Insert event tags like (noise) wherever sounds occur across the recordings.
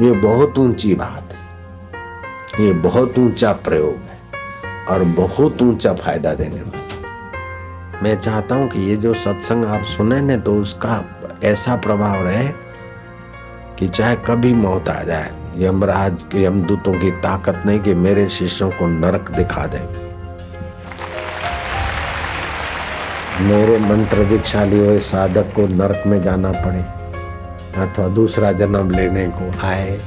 ये बहुत ऊंची बात है ये बहुत ऊंचा प्रयोग है और बहुत ऊंचा फायदा देने वाला मैं चाहता हूं कि ये जो सत्संग आप सुने ने तो उसका ऐसा प्रभाव रहे कि चाहे कभी मौत आ जाए यमराज के यमदूतों की ताकत नहीं कि मेरे शिष्यों को नरक दिखा दे मेरे मंत्र दीक्षाली हुए साधक को नरक में जाना पड़े अथवा दूसरा जन्म लेने को आए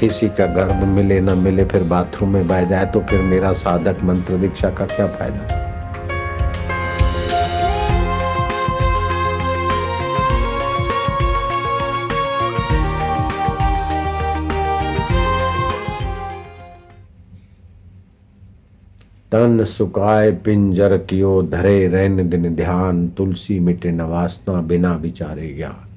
किसी का गर्भ मिले न मिले फिर बाथरूम में बह जाए तो फिर मेरा साधक मंत्र दीक्षा का क्या फायदा तन सुकाय पिंजर कियो धरे रहन दिन ध्यान तुलसी मिटे नवासना बिना विचारे ज्ञान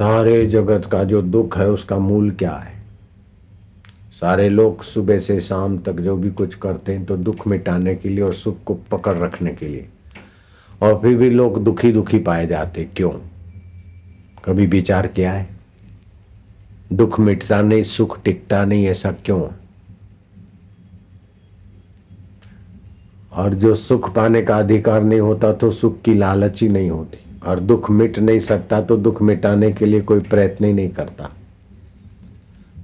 सारे जगत का जो दुख है उसका मूल क्या है सारे लोग सुबह से शाम तक जो भी कुछ करते हैं तो दुख मिटाने के लिए और सुख को पकड़ रखने के लिए और फिर भी लोग दुखी दुखी पाए जाते क्यों कभी विचार किया है दुख मिटता नहीं सुख टिकता नहीं ऐसा क्यों और जो सुख पाने का अधिकार नहीं होता तो सुख की लालच ही नहीं होती और दुख मिट नहीं सकता तो दुख मिटाने के लिए कोई प्रयत्न ही नहीं करता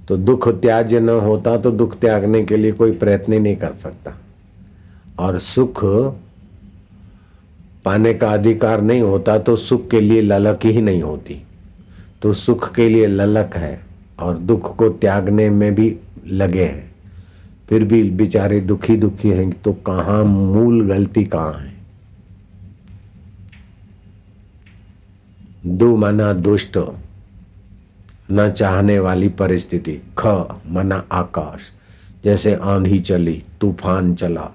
तो दुख त्याज न होता तो दुख त्यागने के लिए कोई प्रयत्न ही नहीं कर सकता और सुख पाने का अधिकार नहीं होता तो सुख के लिए ललक ही नहीं होती तो सुख के लिए ललक है और दुख को त्यागने में भी लगे हैं फिर भी बेचारे दुखी दुखी हैं तो कहाँ मूल गलती कहाँ है दु मना दुष्ट न चाहने वाली परिस्थिति ख मना आकाश जैसे आंधी चली तूफान चला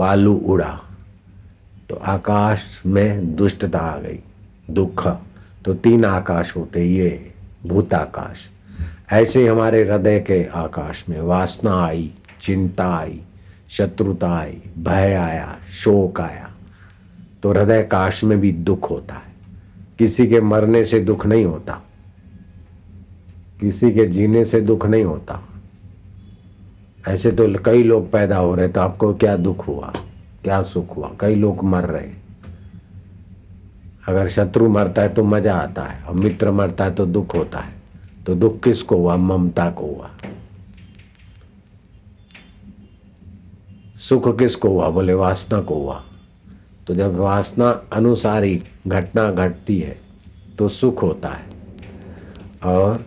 बालू उड़ा तो आकाश में दुष्टता आ गई दुख तो तीन आकाश होते ये भूताकाश ऐसे हमारे हृदय के आकाश में वासना आई चिंता आई शत्रुता आई भय आया शोक आया तो हृदय काश में भी दुख होता है किसी के मरने से दुख नहीं होता किसी के जीने से दुख नहीं होता ऐसे तो कई लोग पैदा हो रहे तो आपको क्या दुख हुआ क्या सुख हुआ कई लोग मर रहे अगर शत्रु मरता है तो मजा आता है और मित्र मरता है तो दुख होता है तो दुख किसको हुआ ममता को हुआ सुख किसको हुआ बोले वासना को हुआ तो जब वासना अनुसार ही घटना घटती है तो सुख होता है और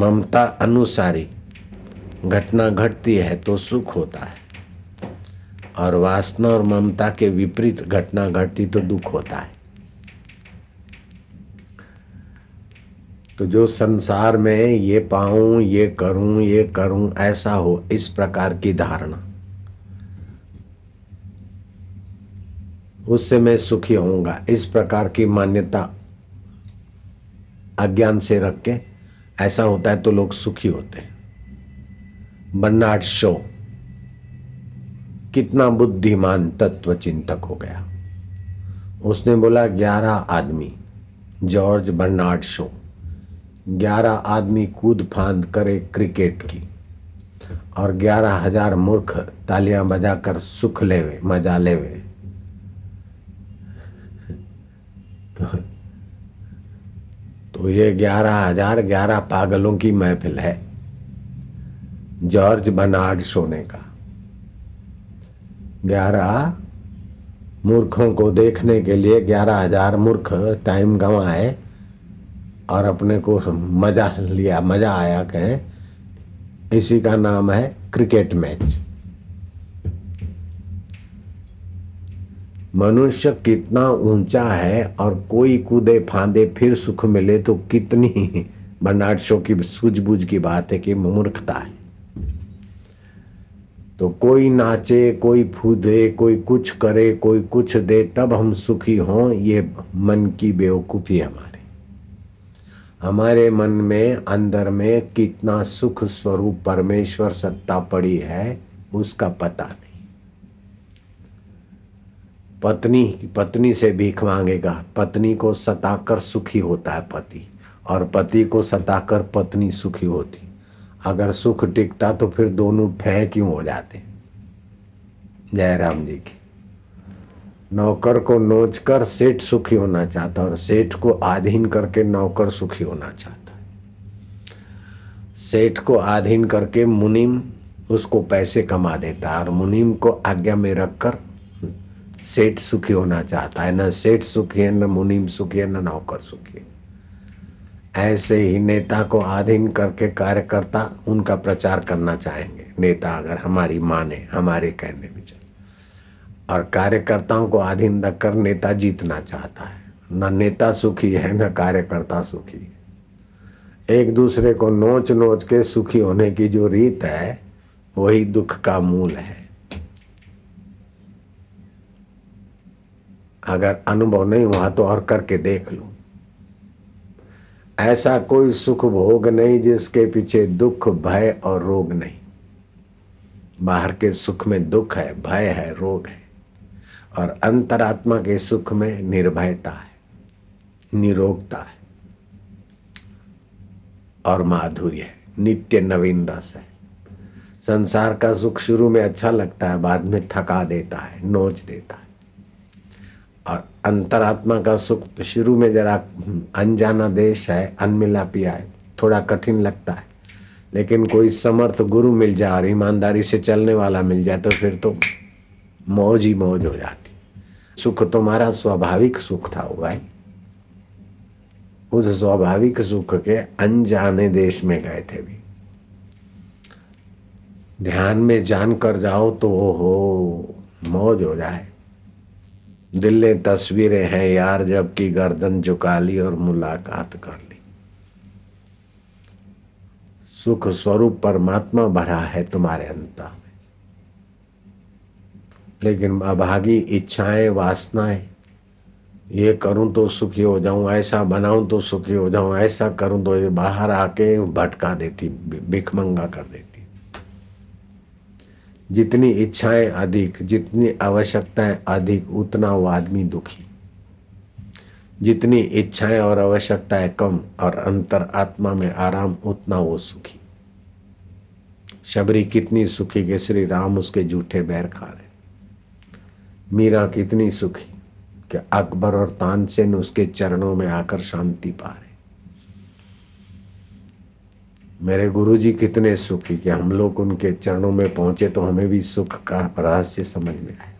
ममता अनुसारी घटना घटती है तो सुख होता है और वासना और ममता के विपरीत घटना घटती तो दुख होता है तो जो संसार में ये पाऊं ये करूं ये करूं ऐसा हो इस प्रकार की धारणा उससे मैं सुखी होऊंगा इस प्रकार की मान्यता अज्ञान से रख के ऐसा होता है तो लोग सुखी होते हैं बर्नाड शो कितना बुद्धिमान तत्व चिंतक हो गया उसने बोला ग्यारह आदमी जॉर्ज बर्नार्ड शो ग्यारह आदमी कूद फांद करे क्रिकेट की और ग्यारह हजार मूर्ख तालियां बजाकर सुख लेवे मजा लेवे तो, तो ये ग्यारह हजार ग्यारह पागलों की महफिल है जॉर्ज बनार्ड सोने का ग्यारह मूर्खों को देखने के लिए ग्यारह हजार मूर्ख टाइम गंवाए और अपने को मजा लिया मजा आया कहें इसी का नाम है क्रिकेट मैच मनुष्य कितना ऊंचा है और कोई कूदे फांदे फिर सुख मिले तो कितनी भंडाट शो की सूझबूझ की बात है कि मूर्खता है तो कोई नाचे कोई फूदे कोई कुछ करे कोई कुछ दे तब हम सुखी हों ये मन की बेवकूफ़ी हमारे हमारे मन में अंदर में कितना सुख स्वरूप परमेश्वर सत्ता पड़ी है उसका पता नहीं पत्नी पत्नी से भीख मांगेगा पत्नी को सताकर सुखी होता है पति और पति को सताकर पत्नी सुखी होती अगर सुख टिकता तो फिर दोनों फै क्यों हो जाते जय राम जी की नौकर को नोच कर सेठ सुखी होना चाहता और सेठ को आधीन करके नौकर सुखी होना चाहता है सेठ को आधीन करके मुनीम उसको पैसे कमा देता और मुनीम को आज्ञा में रखकर सेठ सुखी होना चाहता है न सेठ सुखी है न मुनीम सुखी है न नौकर सुखी है ऐसे ही नेता को आधीन करके कार्यकर्ता उनका प्रचार करना चाहेंगे नेता अगर हमारी माने हमारे कहने में चले और कार्यकर्ताओं को आधीन रखकर नेता जीतना चाहता है न नेता सुखी है न कार्यकर्ता सुखी है एक दूसरे को नोच नोच के सुखी होने की जो रीत है वही दुख का मूल है अगर अनुभव नहीं हुआ तो और करके देख लो ऐसा कोई सुख भोग नहीं जिसके पीछे दुख भय और रोग नहीं बाहर के सुख में दुख है भय है रोग है और अंतरात्मा के सुख में निर्भयता है निरोगता है और माधुर्य है नित्य नवीन रस है संसार का सुख शुरू में अच्छा लगता है बाद में थका देता है नोच देता है अंतरात्मा का सुख शुरू में जरा अनजाना देश है अनमिला पिया है थोड़ा कठिन लगता है लेकिन कोई समर्थ गुरु मिल जाए और ईमानदारी से चलने वाला मिल जाए तो फिर तो मौज ही मौज हो जाती सुख तुम्हारा स्वाभाविक सुख था भाई उस स्वाभाविक सुख के अनजाने देश में गए थे भी ध्यान में जान कर जाओ तो हो मौज हो जाए दिल्ले तस्वीरें हैं यार जबकि गर्दन झुका ली और मुलाकात कर ली सुख स्वरूप परमात्मा भरा है तुम्हारे अंत में लेकिन अभागी इच्छाएं वासनाएं ये करूं तो सुखी हो जाऊं ऐसा बनाऊं तो सुखी हो जाऊं ऐसा करूं तो ये बाहर आके भटका देती भिखमंगा कर देती जितनी इच्छाएं अधिक जितनी आवश्यकताएं अधिक उतना वो आदमी दुखी जितनी इच्छाएं और आवश्यकताएं कम और अंतर आत्मा में आराम उतना वो सुखी शबरी कितनी सुखी के श्री राम उसके जूठे बैर खा रहे मीरा कितनी सुखी कि अकबर और तानसेन उसके चरणों में आकर शांति पा रहे मेरे गुरुजी कितने सुखी कि हम लोग उनके चरणों में पहुंचे तो हमें भी सुख का रहस्य समझ में आया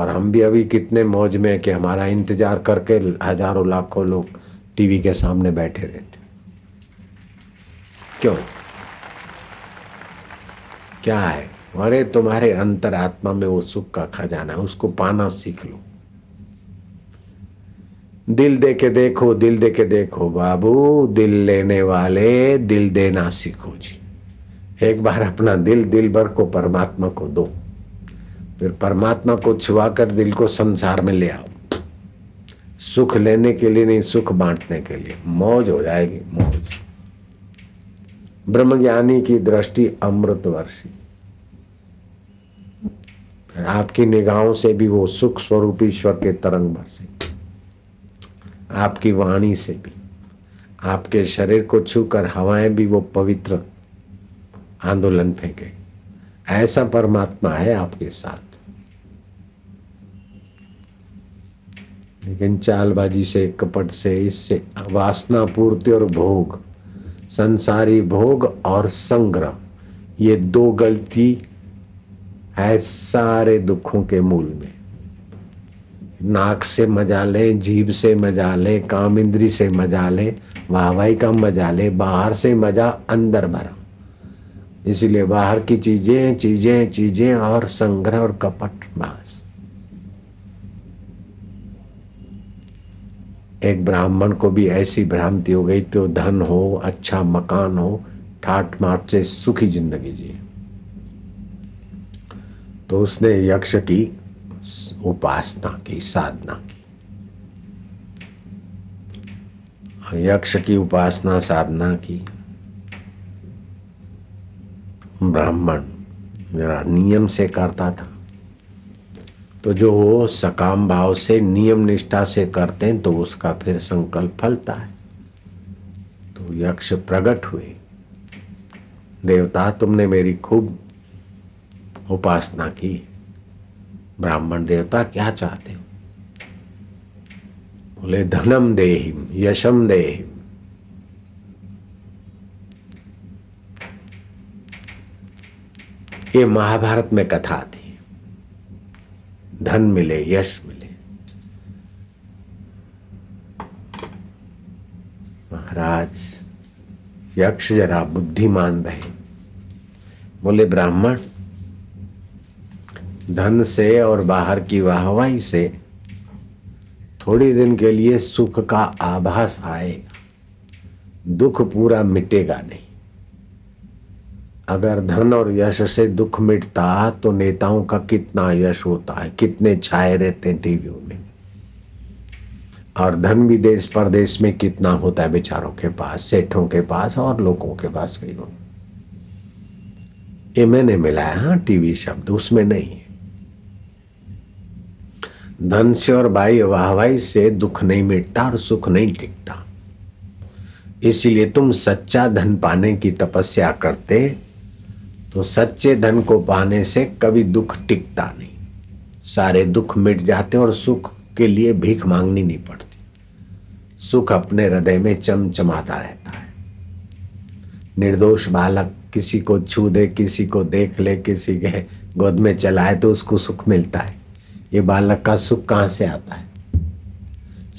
और हम भी अभी कितने मौज में कि हमारा इंतजार करके हजारों लाखों लोग टीवी के सामने बैठे रहते क्यों क्या है अरे तुम्हारे अंतर आत्मा में वो सुख का खजाना है उसको पाना सीख लो दिल दे के देखो दिल दे के देखो बाबू दिल लेने वाले दिल देना सीखो जी एक बार अपना दिल दिल भर को परमात्मा को दो फिर परमात्मा को छुआ कर दिल को संसार में ले आओ सुख लेने के लिए नहीं सुख बांटने के लिए मौज हो जाएगी मौज ब्रह्मज्ञानी की दृष्टि अमृतवर्षी फिर आपकी निगाहों से भी वो सुख स्वरूप ईश्वर के तरंग भर से आपकी वाणी से भी आपके शरीर को छूकर हवाएं भी वो पवित्र आंदोलन फेंके ऐसा परमात्मा है आपके साथ लेकिन चालबाजी से कपट से इससे वासना पूर्ति और भोग संसारी भोग और संग्रह ये दो गलती है सारे दुखों के मूल में नाक से मजा ले जीभ से मजा ले काम इंद्री से मजा ले वाहवाही का मजा ले बाहर से मजा अंदर भरा इसलिए बाहर की चीजें चीजें चीजें और संग्रह और कपट बास एक ब्राह्मण को भी ऐसी भ्रांति हो गई तो धन हो अच्छा मकान हो ठाट माट से सुखी जिंदगी जिए तो उसने यक्ष की उपासना की साधना की यक्ष की उपासना साधना की ब्राह्मण मेरा नियम से करता था तो जो वो सकाम भाव से नियम निष्ठा से करते हैं तो उसका फिर संकल्प फलता है तो यक्ष प्रकट हुए देवता तुमने मेरी खूब उपासना की ब्राह्मण देवता क्या चाहते हो बोले धनम देहिम यशम देहिम ये महाभारत में कथा थी धन मिले यश मिले महाराज यक्ष जरा बुद्धिमान रहे बोले ब्राह्मण धन से और बाहर की वाहवाही से थोड़ी दिन के लिए सुख का आभास आएगा दुख पूरा मिटेगा नहीं अगर धन और यश से दुख मिटता तो नेताओं का कितना यश होता है कितने छाए रहते हैं टीवी में और धन भी देश परदेश में कितना होता है बेचारों के पास सेठों के पास और लोगों के पास कई ये मैंने मिलाया हाँ टीवी शब्द उसमें नहीं है धन से और भाई वाहवाई से दुख नहीं मिटता और सुख नहीं टिकता इसीलिए तुम सच्चा धन पाने की तपस्या करते तो सच्चे धन को पाने से कभी दुख टिकता नहीं सारे दुख मिट जाते और सुख के लिए भीख मांगनी नहीं पड़ती सुख अपने हृदय में चमचमाता रहता है निर्दोष बालक किसी को छू दे किसी को देख ले किसी के गोद में चलाए तो उसको सुख मिलता है ये बालक का सुख कहां से आता है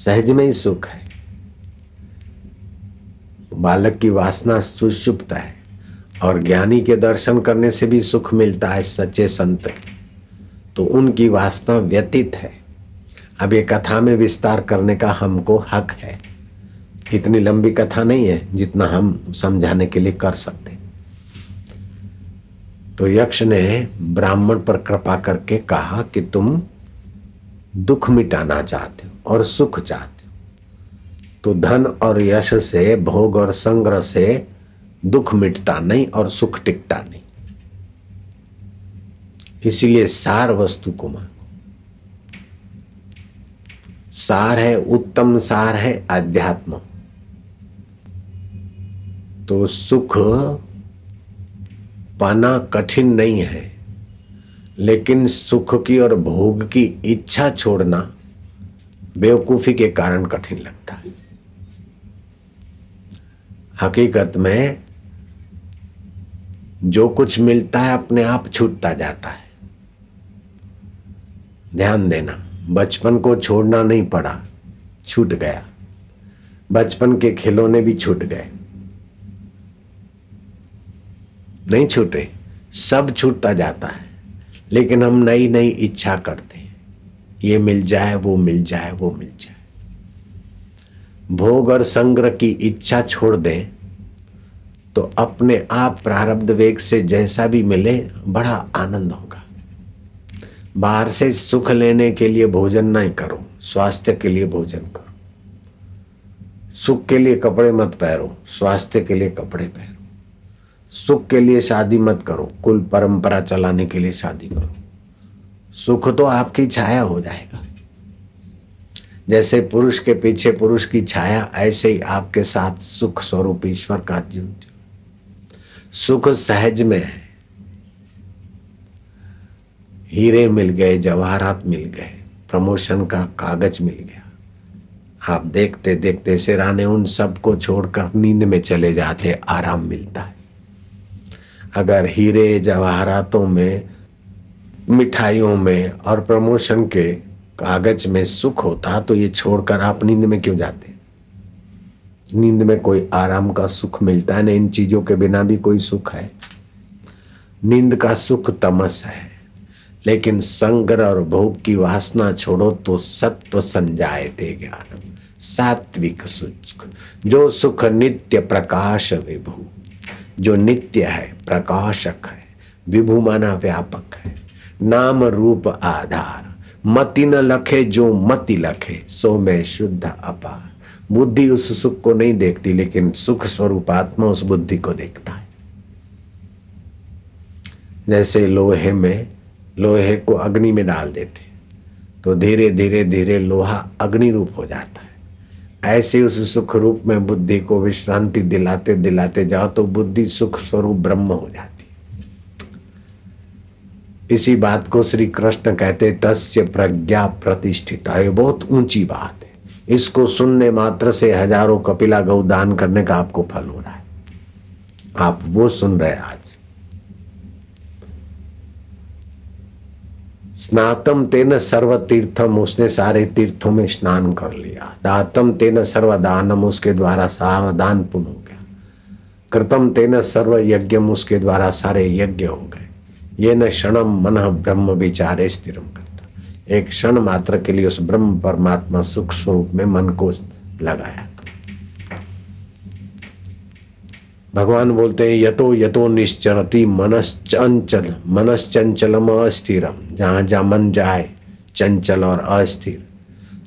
सहज में ही सुख है बालक की वासना सुषुप्त है और ज्ञानी के दर्शन करने से भी सुख मिलता है सच्चे संत तो उनकी वासना व्यतीत है अब ये कथा में विस्तार करने का हमको हक है इतनी लंबी कथा नहीं है जितना हम समझाने के लिए कर सकते तो यक्ष ने ब्राह्मण पर कृपा करके कहा कि तुम दुख मिटाना चाहते हो और सुख चाहते हो तो धन और यश से भोग और संग्रह से दुख मिटता नहीं और सुख टिकता नहीं इसलिए सार वस्तु को मांगो सार है उत्तम सार है अध्यात्म तो सुख पाना कठिन नहीं है लेकिन सुख की और भोग की इच्छा छोड़ना बेवकूफ़ी के कारण कठिन लगता है हकीकत में जो कुछ मिलता है अपने आप छूटता जाता है ध्यान देना बचपन को छोड़ना नहीं पड़ा छूट गया बचपन के खिलौने भी छूट गए नहीं छूटे सब छूटता जाता है लेकिन हम नई नई इच्छा करते हैं ये मिल जाए वो मिल जाए वो मिल जाए भोग और संग्रह की इच्छा छोड़ दें तो अपने आप प्रारब्ध वेग से जैसा भी मिले बड़ा आनंद होगा बाहर से सुख लेने के लिए भोजन नहीं करो स्वास्थ्य के लिए भोजन करो सुख के लिए कपड़े मत पहनो स्वास्थ्य के लिए कपड़े पहनो सुख के लिए शादी मत करो कुल परंपरा चलाने के लिए शादी करो सुख तो आपकी छाया हो जाएगा जैसे पुरुष के पीछे पुरुष की छाया ऐसे ही आपके साथ सुख स्वरूप ईश्वर का जीवन सुख सहज में है हीरे मिल गए जवाहरात मिल गए प्रमोशन का कागज मिल गया आप देखते देखते सिराने उन सबको छोड़कर नींद में चले जाते आराम मिलता है अगर हीरे जवाहरातों में मिठाइयों में और प्रमोशन के कागज में सुख होता तो ये छोड़कर आप नींद में क्यों जाते नींद में कोई आराम का सुख मिलता है ना इन चीजों के बिना भी कोई सुख है नींद का सुख तमस है लेकिन संग्र और भोग की वासना छोड़ो तो सत्व संजाए थे ज्ञान सात्विक सुख जो सुख नित्य प्रकाश विभू जो नित्य है प्रकाशक है विभुमाना व्यापक है नाम रूप आधार मति न लखे जो मति लखे सो में शुद्ध अपार बुद्धि उस सुख को नहीं देखती लेकिन सुख स्वरूप आत्मा उस बुद्धि को देखता है जैसे लोहे में लोहे को अग्नि में डाल देते तो धीरे धीरे धीरे लोहा अग्नि रूप हो जाता ऐसे उस सुख रूप में बुद्धि को विश्रांति दिलाते दिलाते जाओ तो बुद्धि सुख स्वरूप ब्रह्म हो जाती इसी बात को श्री कृष्ण कहते तस्य प्रज्ञा प्रतिष्ठित ये बहुत ऊंची बात है इसको सुनने मात्र से हजारों कपिला गौ दान करने का आपको फल हो रहा है आप वो सुन रहे आज स्नातम तेन सर्व तीर्थम उसने सारे तीर्थों में स्नान कर लिया दातम तेन सर्व दानम उसके द्वारा सारा दान पुण्य हो गया कृतम तेन सर्व यज्ञम उसके द्वारा सारे यज्ञ हो गए ये न क्षणम मन ब्रह्म विचारे स्थिर करता एक क्षण मात्र के लिए उस ब्रह्म परमात्मा सुख स्वरूप में मन को लगाया भगवान बोलते हैं यतो यतो निश्चरती मनस्ंचल मनस्ंचलम अस्थिरम जहाँ जहाँ मन जाए चंचल और अस्थिर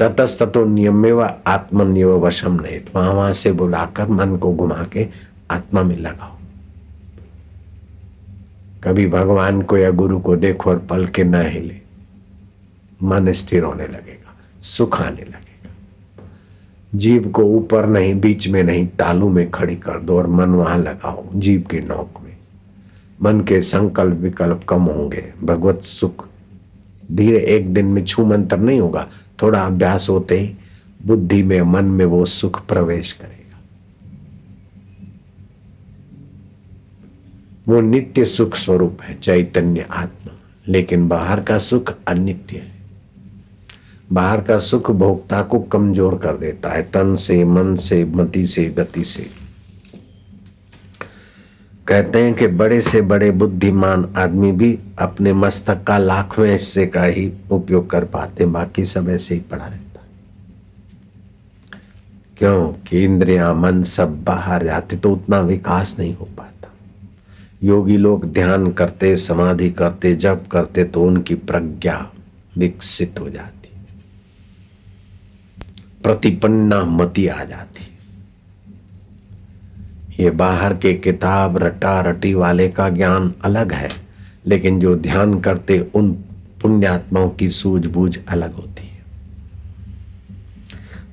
ततस्तो नियमेव आत्मनियम वशम नहीं वहां वहां से बुलाकर मन को घुमा के आत्मा में लगाओ कभी भगवान को या गुरु को देखो और पल के न हिले मन स्थिर होने लगेगा सुख आने लगेगा जीव को ऊपर नहीं बीच में नहीं तालू में खड़ी कर दो और मन वहां लगाओ जीव की नोक में मन के संकल्प विकल्प कम होंगे भगवत सुख धीरे एक दिन में छू मंत्र नहीं होगा थोड़ा अभ्यास होते ही बुद्धि में मन में वो सुख प्रवेश करेगा वो नित्य सुख स्वरूप है चैतन्य आत्मा लेकिन बाहर का सुख अनित्य है बाहर का सुख भोक्ता को कमजोर कर देता है तन से मन से मति से गति से कहते हैं कि बड़े से बड़े बुद्धिमान आदमी भी अपने मस्तक का लाखवें हिस्से का ही उपयोग कर पाते बाकी सब ऐसे ही पड़ा रहता क्यों इंद्रिया मन सब बाहर जाते तो उतना विकास नहीं हो पाता योगी लोग ध्यान करते समाधि करते जप करते तो उनकी प्रज्ञा विकसित हो जाती प्रतिपन्ना मती आ जाती ये बाहर के किताब रटा रटी वाले का ज्ञान अलग है लेकिन जो ध्यान करते उन पुण्यात्माओं की सूझबूझ अलग होती है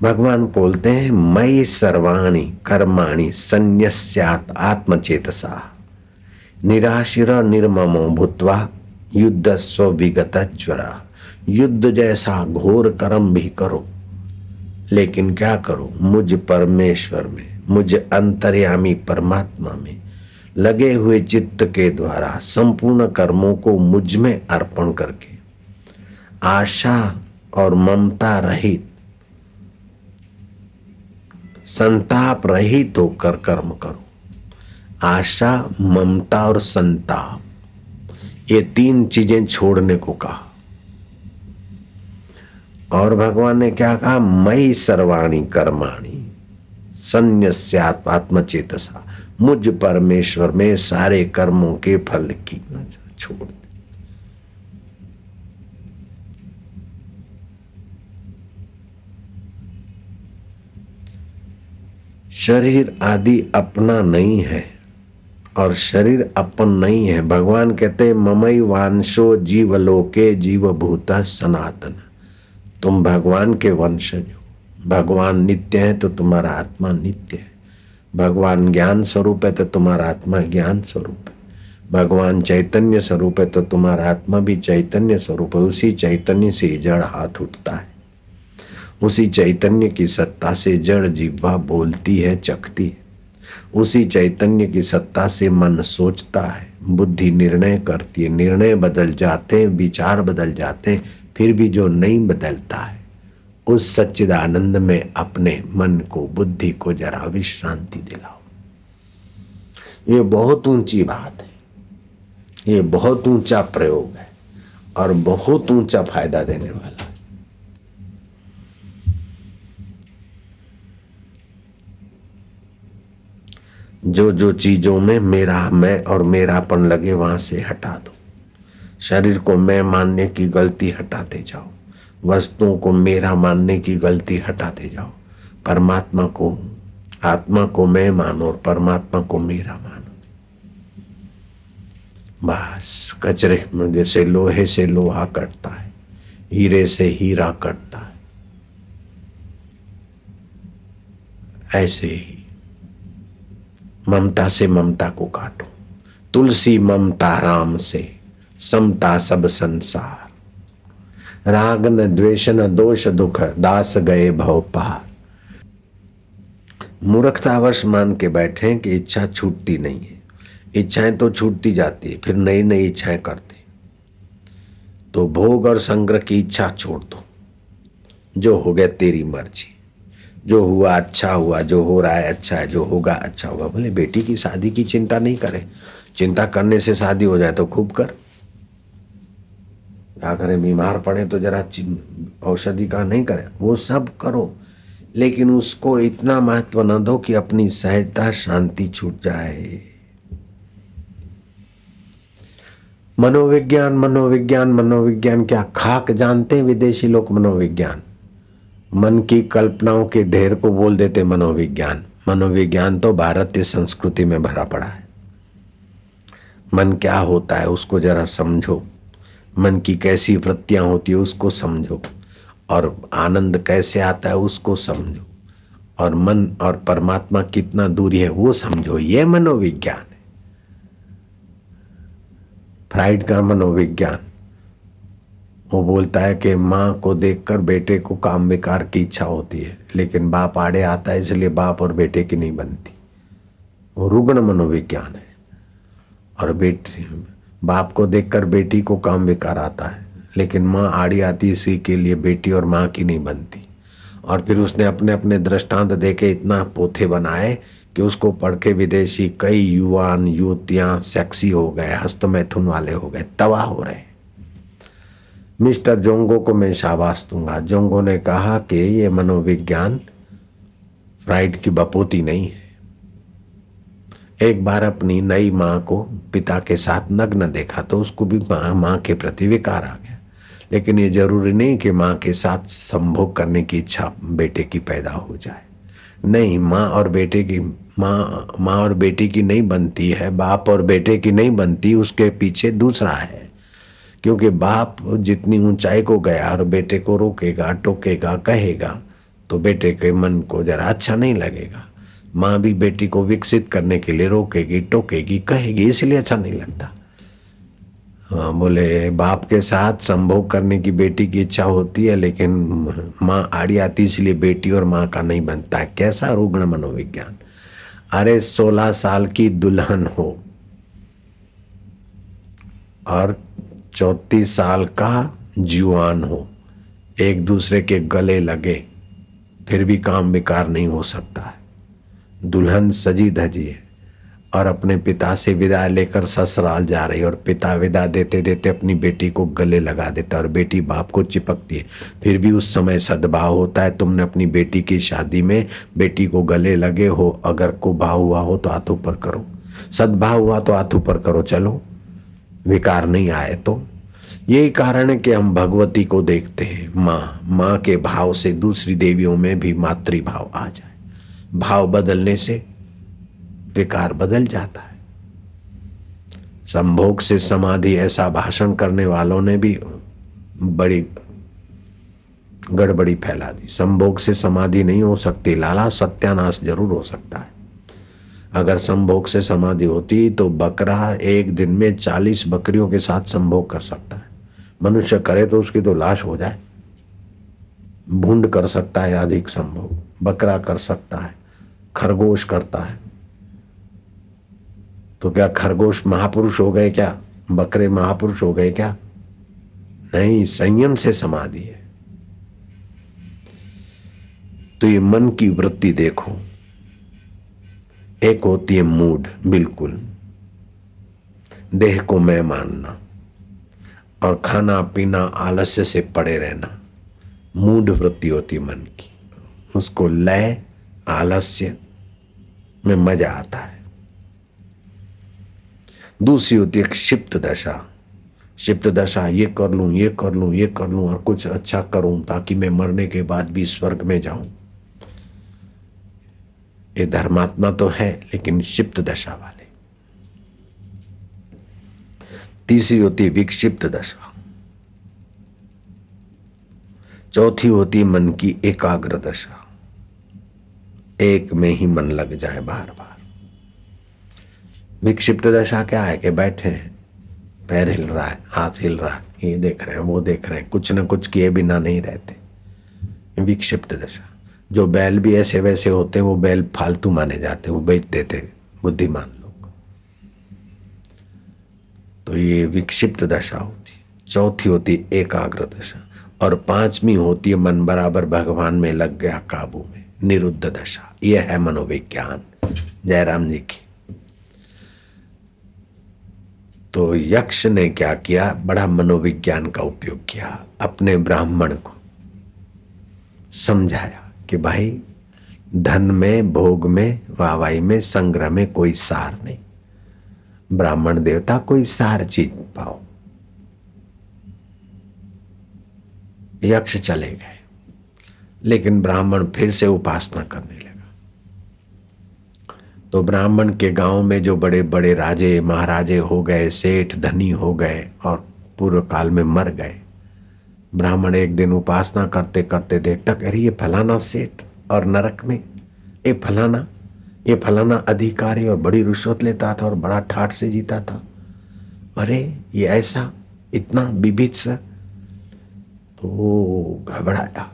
भगवान बोलते हैं मई सर्वाणी कर्माणी संन्यास्यात आत्मचेतसा निराशिर निर्ममो भूतवा युद्ध स्विगत विगत ज्वरा युद्ध जैसा घोर कर्म भी करो लेकिन क्या करूं मुझ परमेश्वर में मुझ अंतर्यामी परमात्मा में लगे हुए चित्त के द्वारा संपूर्ण कर्मों को मुझ में अर्पण करके आशा और ममता रहित संताप रहित होकर कर्म करो आशा ममता और संताप ये तीन चीजें छोड़ने को कहा और भगवान ने क्या कहा मई सर्वाणी कर्माणी संन्यास्यात आत्मचेतसा मुझ परमेश्वर में सारे कर्मों के फल की छोड़ दे शरीर आदि अपना नहीं है और शरीर अपन नहीं है भगवान कहते ममई वांशो जीवलोके जीवभूता सनातन तुम भगवान के वंशज हो भगवान नित्य है तो तुम्हारा आत्मा नित्य है भगवान ज्ञान स्वरूप है तो तुम्हारा आत्मा ज्ञान स्वरूप है भगवान चैतन्य स्वरूप है तो तुम्हारा आत्मा भी चैतन्य स्वरूप है उसी चैतन्य से जड़ हाथ उठता है उसी चैतन्य की सत्ता से जड़ जिह्वा बोलती है चखती है उसी चैतन्य की सत्ता से मन सोचता है बुद्धि निर्णय करती है निर्णय बदल जाते हैं विचार बदल जाते हैं फिर भी जो नहीं बदलता है उस सच्चिदानंद में अपने मन को बुद्धि को जरा विश्रांति दिलाओ ये बहुत ऊंची बात है ये बहुत ऊंचा प्रयोग है और बहुत ऊंचा फायदा देने वाला है जो जो चीजों में मेरा मैं और मेरापन लगे वहां से हटा दो शरीर को मैं मानने की गलती हटाते जाओ वस्तुओं को मेरा मानने की गलती हटाते जाओ परमात्मा को आत्मा को मैं मानो और परमात्मा को मेरा मानो बस कचरे में जैसे लोहे से लोहा कटता है हीरे से हीरा कटता है ऐसे ही ममता से ममता को काटो तुलसी ममता राम से समता सब संसार राग न द्वेष न दोष दुख दास गए भव पार मूर्खतावश मान के बैठे कि इच्छा छूटती नहीं है इच्छाएं तो छूटती जाती है फिर नई नई इच्छाएं करते तो भोग और संग्रह की इच्छा छोड़ दो जो हो गया तेरी मर्जी जो हुआ अच्छा हुआ जो हो रहा है अच्छा है जो होगा अच्छा होगा बोले बेटी की शादी की चिंता नहीं करे चिंता करने से शादी हो जाए तो खूब कर क्या करें बीमार पड़े तो जरा औषधि का नहीं करें वो सब करो लेकिन उसको इतना महत्व न दो कि अपनी सहजता शांति छूट जाए मनोविज्ञान मनोविज्ञान मनोविज्ञान क्या खाक जानते हैं विदेशी लोग मनोविज्ञान मन की कल्पनाओं के ढेर को बोल देते मनोविज्ञान मनोविज्ञान तो भारतीय संस्कृति में भरा पड़ा है मन क्या होता है उसको जरा समझो मन की कैसी वृत्तियां होती है उसको समझो और आनंद कैसे आता है उसको समझो और मन और परमात्मा कितना दूरी है वो समझो ये मनोविज्ञान है फ्राइड का मनोविज्ञान वो बोलता है कि माँ को देखकर बेटे को काम विकार की इच्छा होती है लेकिन बाप आड़े आता है इसलिए बाप और बेटे की नहीं बनती वो रुग्ण मनोविज्ञान है और बेटे बाप को देखकर बेटी को काम विकार आता है लेकिन माँ आड़ी आती इसी के लिए बेटी और माँ की नहीं बनती और फिर उसने अपने अपने दृष्टांत देके इतना पोथे बनाए कि उसको पढ़ के विदेशी कई युवान युवतियाँ सेक्सी हो गए हस्तमैथुन वाले हो गए तबाह हो रहे मिस्टर जोंगो को मैं शाबाश दूंगा जोंगो ने कहा कि ये मनोविज्ञान फ्राइड की बपोती नहीं है एक बार अपनी नई माँ को पिता के साथ नग्न देखा तो उसको भी माँ मा के प्रति विकार आ गया लेकिन ये जरूरी नहीं कि माँ के साथ संभोग करने की इच्छा बेटे की पैदा हो जाए नहीं माँ और बेटे की माँ माँ और बेटी की नहीं बनती है बाप और बेटे की नहीं बनती उसके पीछे दूसरा है क्योंकि बाप जितनी ऊंचाई को गया और बेटे को रोकेगा टोकेगा कहेगा तो बेटे के मन को जरा अच्छा नहीं लगेगा माँ भी बेटी को विकसित करने के लिए रोकेगी टोकेगी कहेगी इसलिए अच्छा नहीं लगता हाँ बोले बाप के साथ संभोग करने की बेटी की इच्छा होती है लेकिन माँ आड़ी आती इसलिए बेटी और माँ का नहीं बनता है कैसा रुग्ण मनोविज्ञान अरे सोलह साल की दुल्हन हो और चौतीस साल का जुआन हो एक दूसरे के गले लगे फिर भी काम विकार नहीं हो सकता है दुल्हन सजी धजी है और अपने पिता से विदा लेकर ससुराल जा रही है और पिता विदा देते देते अपनी बेटी को गले लगा देता है और बेटी बाप को चिपकती है फिर भी उस समय सद्भाव होता है तुमने अपनी बेटी की शादी में बेटी को गले लगे हो अगर को भाव हुआ हो तो हाथों पर करो सद्भाव हुआ तो हाथ ऊपर करो चलो विकार नहीं आए तो यही कारण है कि हम भगवती को देखते हैं माँ माँ के भाव से दूसरी देवियों में भी मातृभाव आ जाए भाव बदलने से विकार बदल जाता है संभोग से समाधि ऐसा भाषण करने वालों ने भी बड़ी गड़बड़ी फैला दी संभोग से समाधि नहीं हो सकती लाला सत्यानाश जरूर हो सकता है अगर संभोग से समाधि होती तो बकरा एक दिन में चालीस बकरियों के साथ संभोग कर सकता है मनुष्य करे तो उसकी तो लाश हो जाए भूंड कर सकता है अधिक संभोग बकरा कर सकता है खरगोश करता है तो क्या खरगोश महापुरुष हो गए क्या बकरे महापुरुष हो गए क्या नहीं संयम से समाधि है तो ये मन की वृत्ति देखो एक होती है मूड बिल्कुल देह को मैं मानना और खाना पीना आलस्य से पड़े रहना मूड वृत्ति होती मन की उसको लय आलस्य में मजा आता है दूसरी होती है क्षिप्त दशा क्षिप्त दशा ये कर लूं ये कर लूं ये कर लूं और कुछ अच्छा करूं ताकि मैं मरने के बाद भी स्वर्ग में जाऊं ये धर्मात्मा तो है लेकिन क्षिप्त दशा वाले तीसरी होती विक्षिप्त दशा चौथी होती मन की एकाग्र दशा एक में ही मन लग जाए बार बार विक्षिप्त दशा क्या है कि बैठे हैं पैर हिल रहा है हाथ हिल रहा है ये देख रहे हैं वो देख रहे हैं कुछ ना कुछ किए बिना नहीं रहते विक्षिप्त दशा जो बैल भी ऐसे वैसे होते हैं वो बैल फालतू माने जाते हैं वो बेच देते बुद्धिमान लोग तो ये विक्षिप्त दशा होती चौथी होती एकाग्र दशा और पांचवी होती है मन बराबर भगवान में लग गया काबू में निरुद्ध दशा यह है मनोविज्ञान जयराम जी की तो यक्ष ने क्या किया बड़ा मनोविज्ञान का उपयोग किया अपने ब्राह्मण को समझाया कि भाई धन में भोग में वावाई में संग्रह में कोई सार नहीं ब्राह्मण देवता कोई सार चीज पाओ यक्ष चले गए लेकिन ब्राह्मण फिर से उपासना करने लगा तो ब्राह्मण के गांव में जो बड़े बड़े राजे महाराजे हो गए सेठ धनी हो गए और पूर्व काल में मर गए ब्राह्मण एक दिन उपासना करते करते देखता अरे ये फलाना सेठ और नरक में ये फलाना ये फलाना अधिकारी और बड़ी रिश्वत लेता था और बड़ा ठाट से जीता था अरे ये ऐसा इतना विभित्स तो घबराया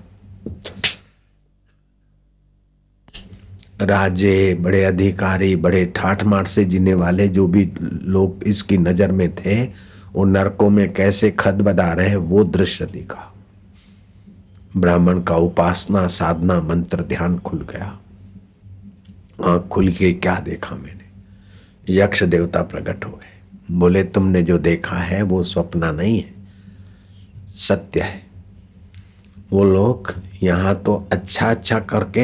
राजे बड़े अधिकारी बड़े ठाठ माट से जीने वाले जो भी लोग इसकी नज़र में थे वो नरकों में कैसे खद बदा रहे वो दृश्य दिखा ब्राह्मण का उपासना साधना मंत्र ध्यान खुल गया आँख खुल के क्या देखा मैंने यक्ष देवता प्रकट हो गए बोले तुमने जो देखा है वो सपना नहीं है सत्य है वो लोग यहाँ तो अच्छा अच्छा करके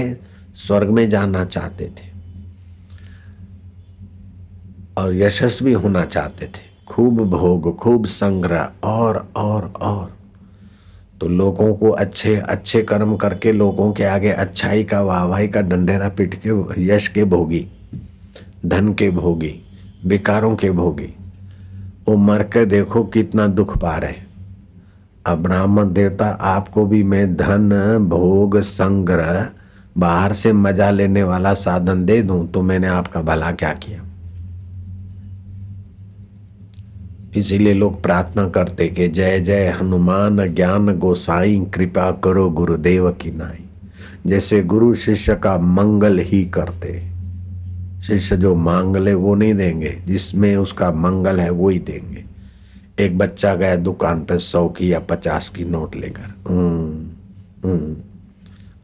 स्वर्ग में जाना चाहते थे और यशस्वी होना चाहते थे खूब भोग खूब संग्रह और और और तो लोगों को अच्छे अच्छे कर्म करके लोगों के आगे अच्छाई का वाहवाही का डंडेरा पीट के यश के भोगी धन के भोगी विकारों के भोगी वो मर के देखो कितना दुख पा रहे अब ब्राह्मण देवता आपको भी मैं धन भोग संग्रह बाहर से मजा लेने वाला साधन दे दूं तो मैंने आपका भला क्या किया इसीलिए लोग प्रार्थना करते कि जय जय हनुमान ज्ञान गोसाई कृपा करो गुरुदेव की नाई जैसे गुरु शिष्य का मंगल ही करते शिष्य जो मांग ले वो नहीं देंगे जिसमें उसका मंगल है वो ही देंगे एक बच्चा गया दुकान पे सौ की या पचास की नोट लेकर हम्म, हम्म।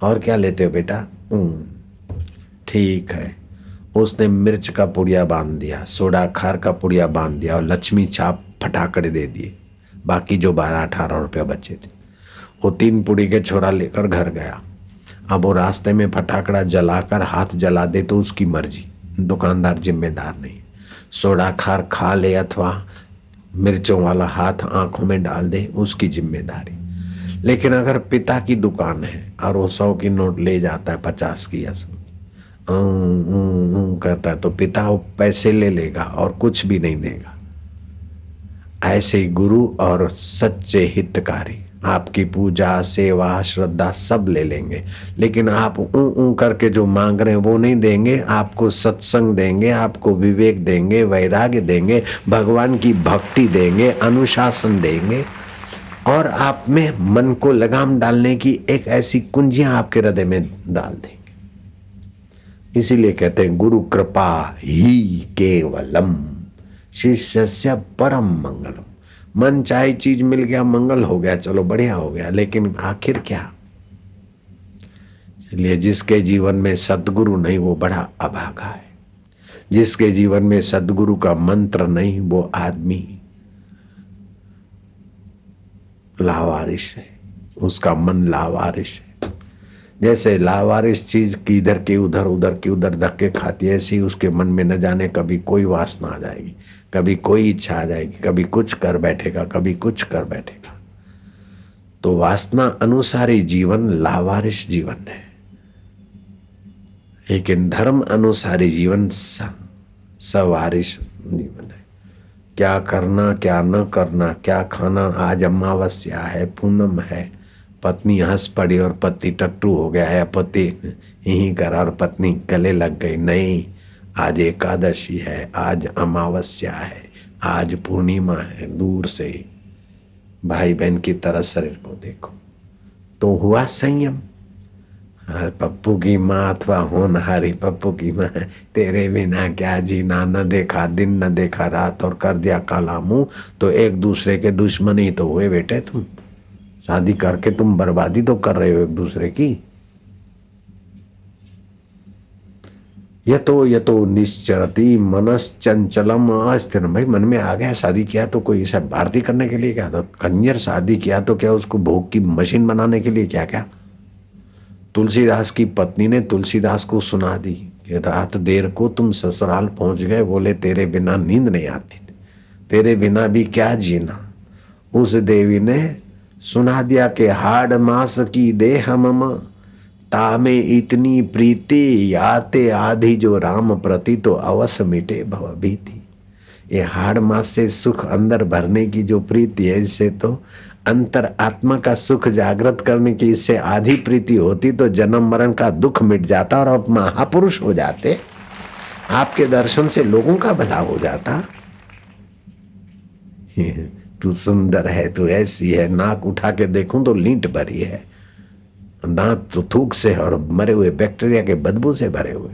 और क्या लेते हो बेटा हम्म, ठीक है उसने मिर्च का पुड़िया बांध दिया सोडा खार का पुड़िया बांध दिया और लक्ष्मी छाप फटाकड़े दे दिए बाकी जो बारह अठारह रुपये बचे थे वो तीन पुड़ी के छोरा लेकर घर गया अब वो रास्ते में फटाकड़ा जलाकर हाथ जला दे तो उसकी मर्जी दुकानदार जिम्मेदार नहीं सोडा खार खा ले अथवा मिर्चों वाला हाथ आंखों में डाल दे उसकी जिम्मेदारी लेकिन अगर पिता की दुकान है और वो सौ की नोट ले जाता है पचास की या सौ करता है तो पिता वो पैसे ले लेगा और कुछ भी नहीं देगा ऐसे ही गुरु और सच्चे हितकारी आपकी पूजा सेवा श्रद्धा सब ले लेंगे लेकिन आप ऊं ऊं करके जो मांग रहे हैं वो नहीं देंगे आपको सत्संग देंगे आपको विवेक देंगे वैराग्य देंगे भगवान की भक्ति देंगे अनुशासन देंगे और आप में मन को लगाम डालने की एक ऐसी कुंजियां आपके हृदय में डाल देंगे इसीलिए कहते हैं गुरु कृपा ही केवलम शिष्य से परम मंगलम मन चाहे चीज मिल गया मंगल हो गया चलो बढ़िया हो गया लेकिन आखिर क्या इसलिए जिसके जीवन में सदगुरु नहीं वो बड़ा अभागा है जिसके जीवन में सदगुरु का मंत्र नहीं वो आदमी लावारिश है उसका मन लावारिश है जैसे लावारिश चीज की इधर की उधर उधर की उधर धक्के खाती है ऐसी उसके मन में न जाने कभी कोई वासना आ जाएगी कभी कोई इच्छा आ जाएगी कभी कुछ कर बैठेगा कभी कुछ कर बैठेगा तो वासना अनुसारी जीवन लावारिश जीवन है लेकिन धर्म अनुसारी जीवन सवारिश जीवन है क्या करना क्या न करना क्या खाना आज अमावस्या है पूनम है पत्नी हंस पड़ी और पति टट्टू हो गया या पति यहीं करा और पत्नी गले लग गई नहीं आज एकादशी है आज अमावस्या है आज पूर्णिमा है दूर से भाई बहन की तरह शरीर को देखो तो हुआ संयम पप्पू की माँ अथवा हरी पप्पू की माँ तेरे बिना क्या जीना न देखा दिन न देखा रात और कर दिया काला मुँह तो एक दूसरे के दुश्मन ही तो हुए बेटे तुम शादी करके तुम बर्बादी तो कर रहे हो एक दूसरे की यतो यतो निश्चरती मनस चंचलम अस्थिर भाई मन में आ गया शादी किया तो कोई ऐसा भारती करने के लिए क्या था तो कंजर शादी किया तो क्या उसको भोग की मशीन बनाने के लिए क्या क्या तुलसीदास की पत्नी ने तुलसीदास को सुना दी कि रात देर को तुम ससुराल पहुंच गए बोले तेरे बिना नींद नहीं आती थी तेरे बिना भी क्या जीना उस देवी ने सुना दिया कि हाड मास की देह मम तामे इतनी प्रीति याते आधी जो राम प्रति तो अवश्य मिटे भव भी थी ये हाड़ मास से सुख अंदर भरने की जो प्रीति है इससे तो अंतर आत्मा का सुख जागृत करने की इससे आधी प्रीति होती तो जन्म मरण का दुख मिट जाता और आप महापुरुष हो जाते आपके दर्शन से लोगों का भला हो जाता (laughs) तू सुंदर है तू ऐसी है नाक उठा के देखूं तो लींट भरी है दांत तो थूक से और मरे हुए बैक्टीरिया के बदबू से भरे हुए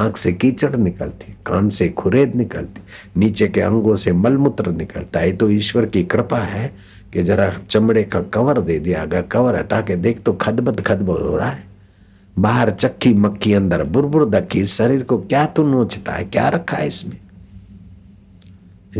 आंख से कीचड़ निकलती कान से खुरेद निकलती नीचे के अंगों से मलमूत्र निकलता है तो ईश्वर की कृपा है कि जरा चमड़े का कवर दे दिया अगर कवर हटा के देख तो खदबद खदब हो रहा है बाहर चक्की मक्की अंदर बुरबुर दक्की शरीर को क्या तू तो नोचता है क्या रखा है इसमें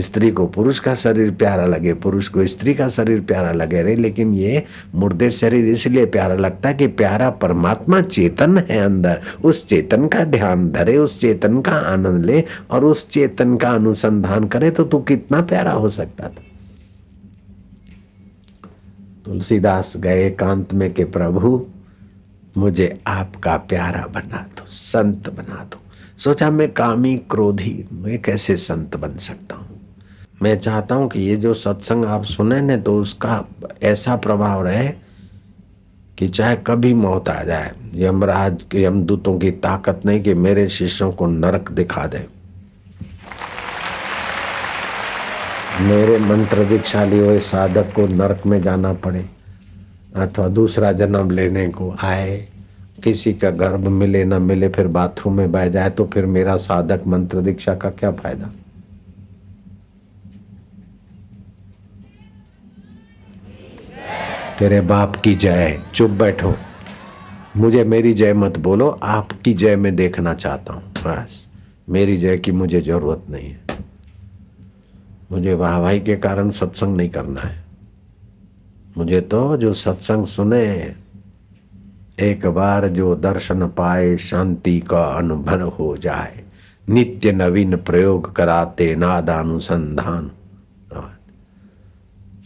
स्त्री को पुरुष का शरीर प्यारा लगे पुरुष को स्त्री का शरीर प्यारा लगे रे लेकिन ये मुर्दे शरीर इसलिए प्यारा लगता है कि प्यारा परमात्मा चेतन है अंदर उस चेतन का ध्यान धरे उस चेतन का आनंद ले और उस चेतन का अनुसंधान करे तो तू कितना प्यारा हो सकता था तुलसीदास गए कांत में के प्रभु मुझे आपका प्यारा बना दो संत बना दो सोचा मैं कामी क्रोधी मैं कैसे संत बन सकता हूँ मैं चाहता हूँ कि ये जो सत्संग आप सुने ने तो उसका ऐसा प्रभाव रहे कि चाहे कभी मौत आ जाए यमराज के यमदूतों की ताकत नहीं कि मेरे शिष्यों को नरक दिखा दें मेरे मंत्र दीक्षाली हुए साधक को नरक में जाना पड़े अथवा दूसरा जन्म लेने को आए किसी का गर्भ मिले न मिले फिर बाथरूम में बह जाए तो फिर मेरा साधक मंत्र दीक्षा का क्या फायदा तेरे बाप की जय चुप बैठो मुझे मेरी जय मत बोलो आपकी जय में देखना चाहता हूँ बस मेरी जय की मुझे ज़रूरत नहीं है मुझे वाहवाही के कारण सत्संग नहीं करना है मुझे तो जो सत्संग सुने एक बार जो दर्शन पाए शांति का अनुभव हो जाए नित्य नवीन प्रयोग कराते नादानुसंधान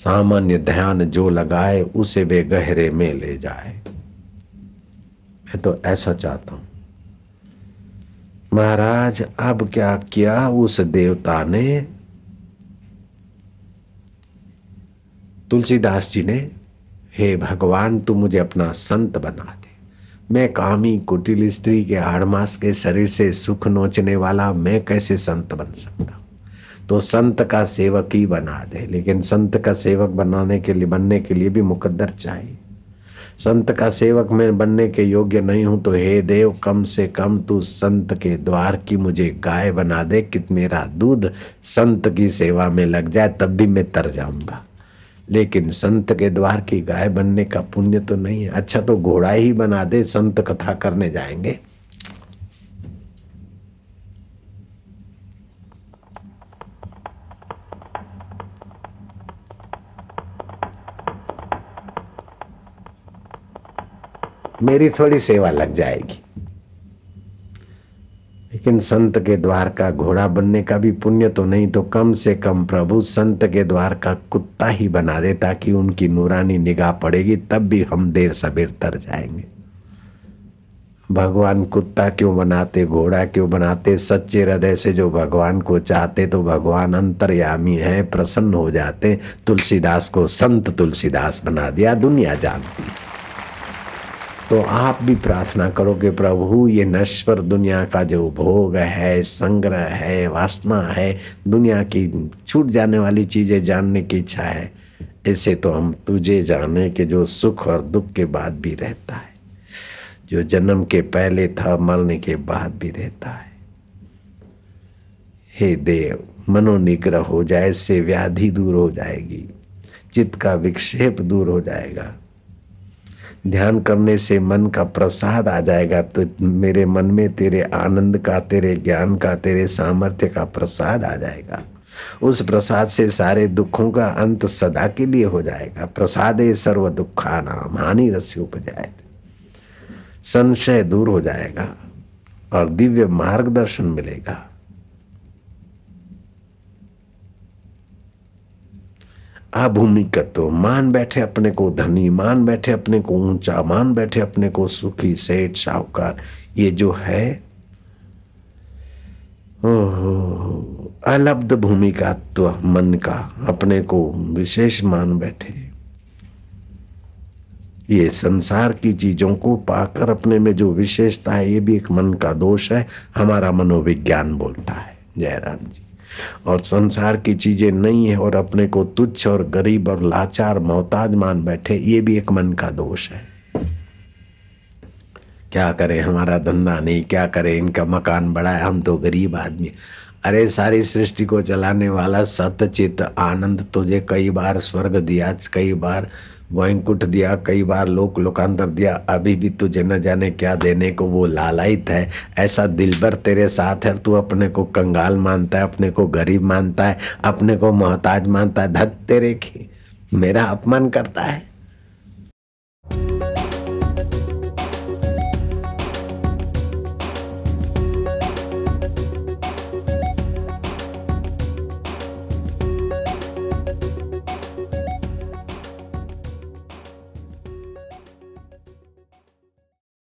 सामान्य ध्यान जो लगाए उसे वे गहरे में ले जाए मैं तो ऐसा चाहता हूं महाराज अब क्या किया उस देवता ने तुलसीदास जी ने हे भगवान तू मुझे अपना संत बना दे मैं कामी कुटिल स्त्री के आड़मास के शरीर से सुख नोचने वाला मैं कैसे संत बन सकता तो संत का सेवक ही बना दे लेकिन संत का सेवक बनाने के लिए बनने के लिए भी मुकद्दर चाहिए संत का सेवक मैं बनने के योग्य नहीं हूं तो हे देव कम से कम तू संत के द्वार की मुझे गाय बना दे कि मेरा दूध संत की सेवा में लग जाए तब भी मैं तर जाऊंगा लेकिन संत के द्वार की गाय बनने का पुण्य तो नहीं है अच्छा तो घोड़ा ही बना दे संत कथा करने जाएंगे मेरी थोड़ी सेवा लग जाएगी लेकिन संत के द्वार का घोड़ा बनने का भी पुण्य तो नहीं तो कम से कम प्रभु संत के द्वार का कुत्ता ही बना दे ताकि उनकी नूरानी निगाह पड़ेगी तब भी हम देर सबेर तर जाएंगे भगवान कुत्ता क्यों बनाते घोड़ा क्यों बनाते सच्चे हृदय से जो भगवान को चाहते तो भगवान अंतर्यामी है प्रसन्न हो जाते तुलसीदास को संत तुलसीदास बना दिया दुनिया जानती तो आप भी प्रार्थना करो कि प्रभु ये नश्वर दुनिया का जो भोग है संग्रह है वासना है दुनिया की छूट जाने वाली चीज़ें जानने की इच्छा है ऐसे तो हम तुझे जाने के जो सुख और दुख के बाद भी रहता है जो जन्म के पहले था मरने के बाद भी रहता है हे देव मनोनिग्रह हो जाए से व्याधि दूर हो जाएगी चित्त का विक्षेप दूर हो जाएगा ध्यान करने से मन का प्रसाद आ जाएगा तो मेरे मन में तेरे आनंद का तेरे ज्ञान का तेरे सामर्थ्य का प्रसाद आ जाएगा उस प्रसाद से सारे दुखों का अंत सदा के लिए हो जाएगा प्रसाद सर्व दुखा नाम हानि उप उपजाए संशय दूर हो जाएगा और दिव्य मार्गदर्शन मिलेगा आभूमिकत्व तो मान बैठे अपने को धनी मान बैठे अपने को ऊंचा मान बैठे अपने को सुखी सेठ साहूकार ये जो है अलब्ध भूमिकात्व तो मन का अपने को विशेष मान बैठे ये संसार की चीजों को पाकर अपने में जो विशेषता है ये भी एक मन का दोष है हमारा मनोविज्ञान बोलता है जयराम जी और संसार की चीज़ें नहीं है और अपने को तुच्छ और गरीब और लाचार मोहताज मान बैठे ये भी एक मन का दोष है क्या करें हमारा धंधा नहीं क्या करें इनका मकान बड़ा है हम तो गरीब आदमी अरे सारी सृष्टि को चलाने वाला सत्य चित्त आनंद तुझे कई बार स्वर्ग दिया कई बार वैंकुट दिया कई बार लोक लोकांतर दिया अभी भी तुझे न जाने क्या देने को वो लालयित है ऐसा दिलबर तेरे साथ है तू अपने को कंगाल मानता है अपने को गरीब मानता है अपने को मोहताज मानता है धत तेरे की मेरा अपमान करता है